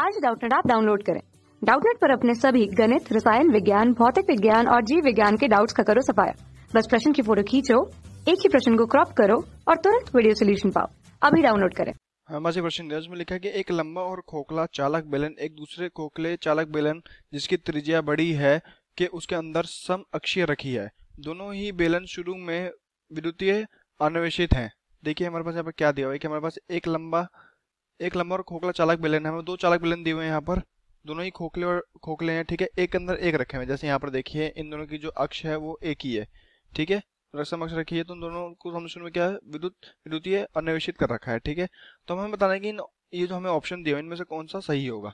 आज डाउटनेट आप डाउनलोड करें डाउटनेट पर अपने सभी गणित रसायन विज्ञान भौतिक विज्ञान और जीव विज्ञान के डाउट्स का करो सफाया बस प्रश्न की फोटो खींचो एक ही प्रश्न को क्रॉप करो और तुरंत वीडियो सोल्यूशन पाओ अभी डाउनलोड करें हमारे प्रश्न में लिखा है कि एक लंबा और खोखला चालक बेलन एक दूसरे खोखले चालक बेलन जिसकी त्रिज्या बड़ी है के उसके अंदर सम अक्षीय रखी है दोनों ही बेलन शुरू में विद्युतीय अनवेशित हैं देखिए हमारे पास यहाँ पर क्या दिया हुआ है कि हमारे पास एक लंबा एक लंबा और खोखला चालक बेलन है हमें दो चालक बेलन दिए हुए हैं यहाँ पर दोनों ही खोखले और खोखले हैं ठीक है एक अंदर एक रखे हुए जैसे यहाँ पर देखिए इन दोनों की जो अक्ष है वो एक ही है ठीक है रसम अक्ष रखी है तो दोनों को हमने में क्या है विद्युत विद्युतीय और कर रखा है ठीक है तो हमें बताना है कि ये जो हमें ऑप्शन दिए इनमें से कौन सा सही होगा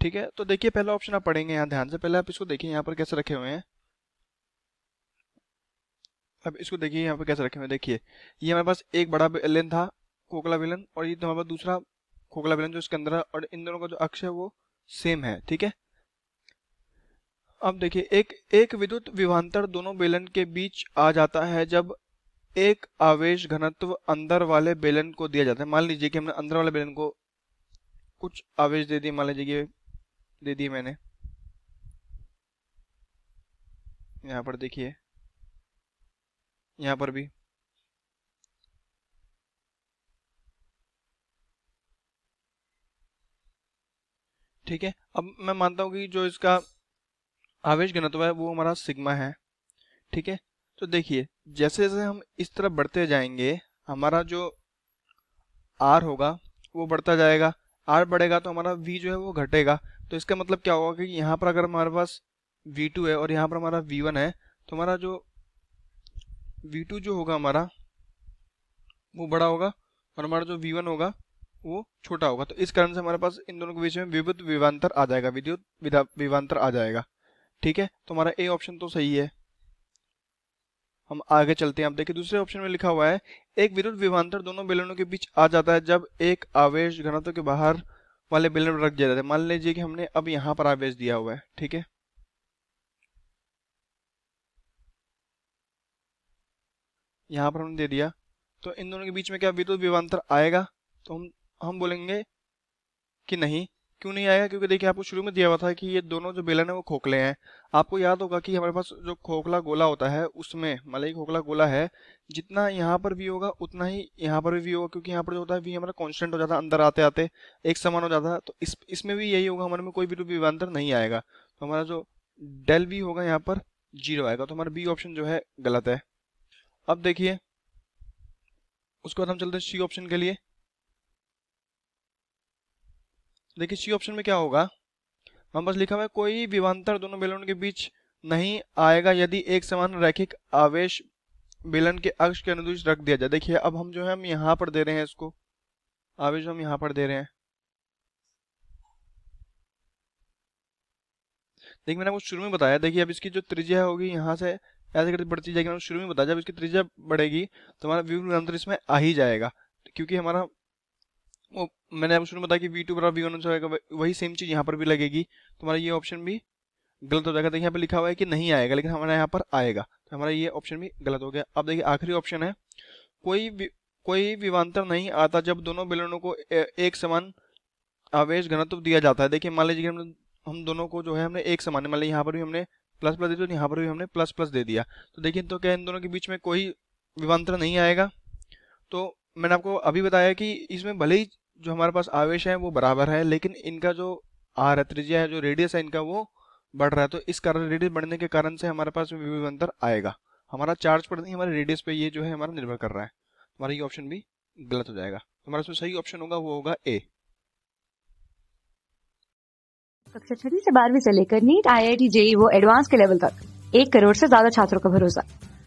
ठीक है तो देखिए पहला ऑप्शन आप पढ़ेंगे यहाँ ध्यान से पहले आप इसको देखिए यहाँ पर कैसे रखे हुए हैं अब इसको देखिए यहाँ पर कैसे रखे हुए देखिए ये हमारे पास एक बड़ा बेलन था खोखला विलन और ये हमारे पास दूसरा खोखला विलन जो इसके अंदर है और इन दोनों का जो अक्ष है वो सेम है ठीक है अब देखिए एक एक विद्युत विभांतर दोनों बेलन के बीच आ जाता है जब एक आवेश घनत्व अंदर वाले बेलन को दिया जाता है मान लीजिए कि हमने अंदर वाले बेलन को कुछ आवेश दे दिए मान लीजिए दे दिए मैंने यहां पर देखिए यहां पर भी ठीक है अब मैं मानता हूँ कि जो इसका आवेश घनत्व है वो हमारा सिग्मा है ठीक है तो देखिए जैसे जैसे हम इस तरफ बढ़ते जाएंगे हमारा जो आर होगा वो बढ़ता जाएगा आर बढ़ेगा तो हमारा वी जो है वो घटेगा तो इसका मतलब क्या होगा कि यहाँ पर अगर हमारे पास वी टू है और यहाँ पर हमारा वी वन है तो हमारा जो वी टू जो होगा हमारा वो बड़ा होगा और हमारा जो वी वन होगा वो छोटा होगा तो इस कारण से हमारे पास इन दोनों के बीच में विद्युत विवांतर आ जाएगा विद्युत विवांतर आ जाएगा ठीक है तो हमारा ए ऑप्शन तो सही है हम आगे चलते हैं आप देखिए दूसरे ऑप्शन में लिखा हुआ है एक विद्युत विवांतर दोनों बेलनों के बीच आ जाता है जब एक आवेश घनत्व के बाहर वाले बेलन पर रख दिया जाता है मान लीजिए कि हमने अब यहाँ पर आवेश दिया हुआ है ठीक है यहाँ पर हमने दे दिया तो इन दोनों के बीच में क्या विद्युत विवांतर आएगा तो हम हम बोलेंगे कि नहीं क्यों नहीं आएगा क्योंकि देखिए आपको शुरू में दिया हुआ था कि ये दोनों जो बेलन है वो खोखले हैं आपको याद होगा कि हमारे पास जो खोखला गोला होता है उसमें मतलब खोखला गोला है जितना यहाँ पर भी होगा उतना ही यहाँ पर भी होगा क्योंकि यहाँ पर जो होता है वी हमारा कॉन्स्टेंट हो जाता है अंदर आते आते एक समान हो जाता है तो इस इसमें भी यही होगा हमारे में कोई भी विभांतर नहीं आएगा तो हमारा जो डेल वी होगा यहाँ पर जीरो आएगा तो हमारा बी ऑप्शन जो है गलत है अब देखिए उसके बाद हम चलते हैं सी ऑप्शन के लिए देखिए सी ऑप्शन में क्या होगा हम बस लिखा हुआ है कोई विवांतर दोनों बेलन के बीच नहीं आएगा यदि एक समान रैखिक आवेश बेलन के अक्ष के अनुदेश रख दिया जाए देखिए अब हम जो है हम यहाँ पर दे रहे हैं इसको आवेश हम यहाँ पर दे रहे हैं देखिए मैंने आपको शुरू में बताया देखिए अब इसकी जो त्रिज्या होगी यहाँ से ऐसे करके बढ़ती जाएगी मैंने शुरू में बताया जब इसकी त्रिज्या बढ़ेगी तो हमारा व्यू निरंतर इसमें आ ही जाएगा क्योंकि हमारा वो मैंने आपको शुरू में बताया कि वी टू बराबर वी वन होगा वही सेम चीज़ यहाँ पर भी लगेगी तुम्हारा ये ऑप्शन भी गलत हो जाएगा देखिए यहाँ पर लिखा हुआ है कि नहीं आएगा लेकिन हमारा यहाँ पर आएगा तो हमारा ये ऑप्शन भी गलत हो गया अब देखिए आखिरी ऑप्शन है कोई कोई विवांतर नहीं आता जब दोनों बेलनों को एक समान आवेश घनत्व दिया जाता है देखिए मान लीजिए हम हम दोनों को जो है हमने एक समान मान लीजिए यहाँ पर भी हमने प्लस प्लस दे दिया यहाँ पर भी हमने प्लस प्लस दे दिया तो देखिए तो क्या इन दोनों के बीच में कोई विवांतर नहीं आएगा तो मैंने आपको अभी बताया कि इसमें भले ही जो हमारे पास आवेश है वो बराबर है लेकिन इनका जो आर त्रिज्या है जो रेडियस है इनका वो बढ़ रहा है तो इस कारण रेडियस बढ़ने के कारण से हमारे पास विभवान्तर आएगा हमारा चार्ज पर नहीं हमारे रेडियस पे ये जो है हमारा निर्भर कर रहा है हमारा ये ऑप्शन भी गलत हो जाएगा हमारा इसमें सही ऑप्शन होगा वो होगा ए कक्षा छठी से बारहवीं से लेकर NEET I I T JEE वो एडवांस के लेवल तक एक करोड़ से ज्यादा छात्रों का भरोसा